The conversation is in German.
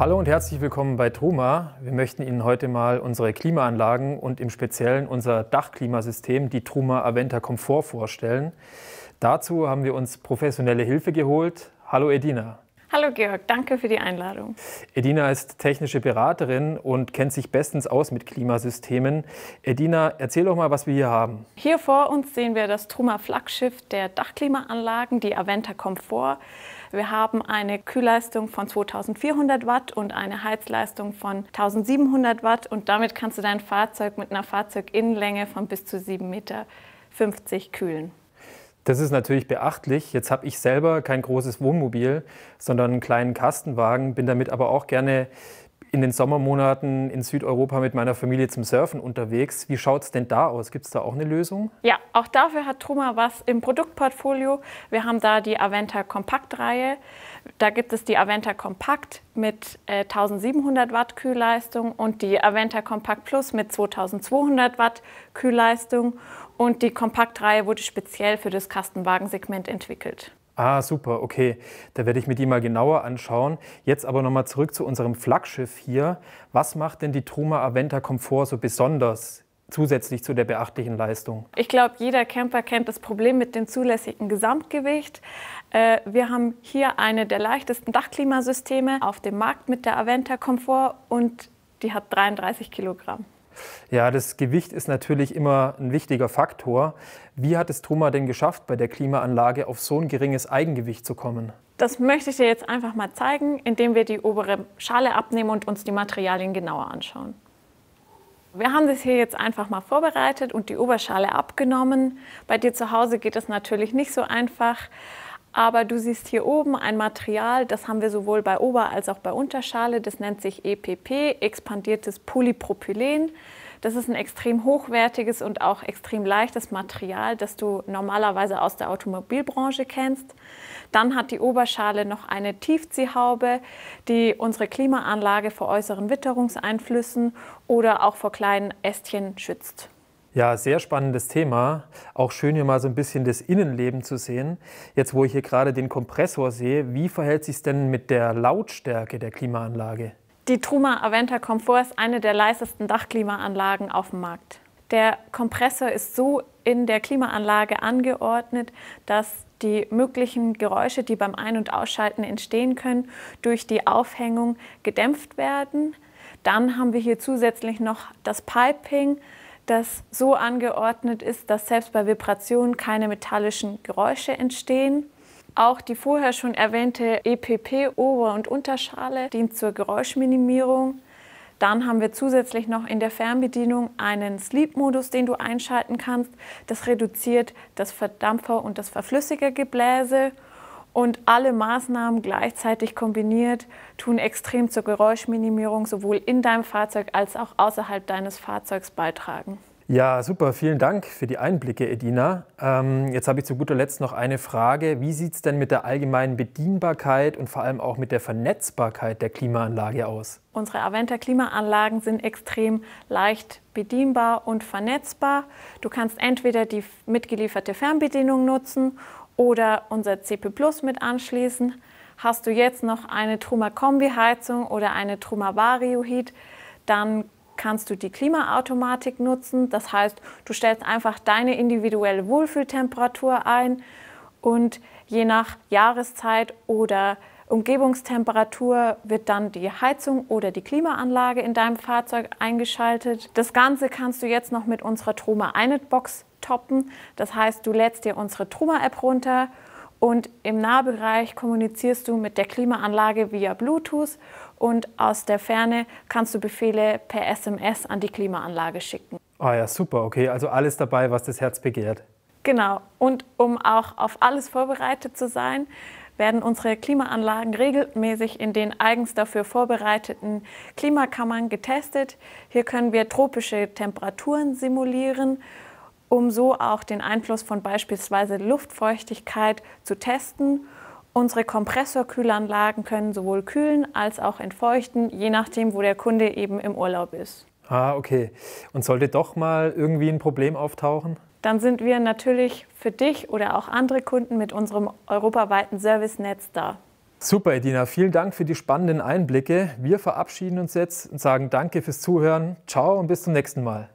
Hallo und herzlich willkommen bei Truma. Wir möchten Ihnen heute mal unsere Klimaanlagen und im Speziellen unser Dachklimasystem, die Truma Aventa Komfort, vorstellen. Dazu haben wir uns professionelle Hilfe geholt. Hallo Edina. Hallo Georg, danke für die Einladung. Edina ist technische Beraterin und kennt sich bestens aus mit Klimasystemen. Edina, erzähl doch mal, was wir hier haben. Hier vor uns sehen wir das Truma Flaggschiff der Dachklimaanlagen, die Aventa Komfort. Wir haben eine Kühlleistung von 2400 Watt und eine Heizleistung von 1700 Watt und damit kannst du dein Fahrzeug mit einer Fahrzeuginnenlänge von bis zu 7,50 Meter kühlen. Das ist natürlich beachtlich. Jetzt habe ich selber kein großes Wohnmobil, sondern einen kleinen Kastenwagen, bin damit aber auch gerne in den Sommermonaten in Südeuropa mit meiner Familie zum Surfen unterwegs. Wie schaut es denn da aus? Gibt es da auch eine Lösung? Ja, auch dafür hat Truma was im Produktportfolio. Wir haben da die Aventa Kompakt-Reihe. Da gibt es die Aventa Kompakt mit äh, 1700 Watt Kühlleistung und die Aventa Kompakt Plus mit 2200 Watt Kühlleistung. Und die Kompakt-Reihe wurde speziell für das Kastenwagensegment entwickelt. Ah, super, okay. Da werde ich mir die mal genauer anschauen. Jetzt aber nochmal zurück zu unserem Flaggschiff hier. Was macht denn die Truma Aventa Komfort so besonders zusätzlich zu der beachtlichen Leistung? Ich glaube, jeder Camper kennt das Problem mit dem zulässigen Gesamtgewicht. Äh, wir haben hier eine der leichtesten Dachklimasysteme auf dem Markt mit der Aventa Komfort und die hat 33 Kilogramm. Ja, das Gewicht ist natürlich immer ein wichtiger Faktor. Wie hat es Truma denn geschafft, bei der Klimaanlage auf so ein geringes Eigengewicht zu kommen? Das möchte ich dir jetzt einfach mal zeigen, indem wir die obere Schale abnehmen und uns die Materialien genauer anschauen. Wir haben das hier jetzt einfach mal vorbereitet und die Oberschale abgenommen. Bei dir zu Hause geht das natürlich nicht so einfach aber du siehst hier oben ein Material, das haben wir sowohl bei Ober- als auch bei Unterschale, das nennt sich EPP, expandiertes Polypropylen. Das ist ein extrem hochwertiges und auch extrem leichtes Material, das du normalerweise aus der Automobilbranche kennst. Dann hat die Oberschale noch eine Tiefziehhaube, die unsere Klimaanlage vor äußeren Witterungseinflüssen oder auch vor kleinen Ästchen schützt. Ja, sehr spannendes Thema. Auch schön hier mal so ein bisschen das Innenleben zu sehen. Jetzt, wo ich hier gerade den Kompressor sehe, wie verhält sich es denn mit der Lautstärke der Klimaanlage? Die Truma Aventa Comfort ist eine der leisesten Dachklimaanlagen auf dem Markt. Der Kompressor ist so in der Klimaanlage angeordnet, dass die möglichen Geräusche, die beim Ein- und Ausschalten entstehen können, durch die Aufhängung gedämpft werden. Dann haben wir hier zusätzlich noch das Piping, das so angeordnet ist, dass selbst bei Vibrationen keine metallischen Geräusche entstehen. Auch die vorher schon erwähnte EPP, Ober- und Unterschale, dient zur Geräuschminimierung. Dann haben wir zusätzlich noch in der Fernbedienung einen Sleep-Modus, den du einschalten kannst. Das reduziert das Verdampfer- und das Verflüssigergebläse. Gebläse. Und alle Maßnahmen gleichzeitig kombiniert tun extrem zur Geräuschminimierung sowohl in deinem Fahrzeug als auch außerhalb deines Fahrzeugs beitragen. Ja, super. Vielen Dank für die Einblicke, Edina. Ähm, jetzt habe ich zu guter Letzt noch eine Frage. Wie sieht es denn mit der allgemeinen Bedienbarkeit und vor allem auch mit der Vernetzbarkeit der Klimaanlage aus? Unsere Aventa Klimaanlagen sind extrem leicht bedienbar und vernetzbar. Du kannst entweder die mitgelieferte Fernbedienung nutzen oder unser CP Plus mit anschließen. Hast du jetzt noch eine Truma Kombi Heizung oder eine Truma Vario Heat, dann kannst du die Klimaautomatik nutzen. Das heißt, du stellst einfach deine individuelle Wohlfühltemperatur ein und je nach Jahreszeit oder Umgebungstemperatur wird dann die Heizung oder die Klimaanlage in deinem Fahrzeug eingeschaltet. Das Ganze kannst du jetzt noch mit unserer Troma Einit-Box toppen. Das heißt, du lädst dir unsere Troma-App runter und im Nahbereich kommunizierst du mit der Klimaanlage via Bluetooth und aus der Ferne kannst du Befehle per SMS an die Klimaanlage schicken. Ah oh ja, super, okay, also alles dabei, was das Herz begehrt. Genau, und um auch auf alles vorbereitet zu sein, werden unsere Klimaanlagen regelmäßig in den eigens dafür vorbereiteten Klimakammern getestet. Hier können wir tropische Temperaturen simulieren, um so auch den Einfluss von beispielsweise Luftfeuchtigkeit zu testen. Unsere Kompressorkühlanlagen können sowohl kühlen als auch entfeuchten, je nachdem, wo der Kunde eben im Urlaub ist. Ah, okay. Und sollte doch mal irgendwie ein Problem auftauchen? dann sind wir natürlich für dich oder auch andere Kunden mit unserem europaweiten Servicenetz da. Super, Edina, vielen Dank für die spannenden Einblicke. Wir verabschieden uns jetzt und sagen Danke fürs Zuhören. Ciao und bis zum nächsten Mal.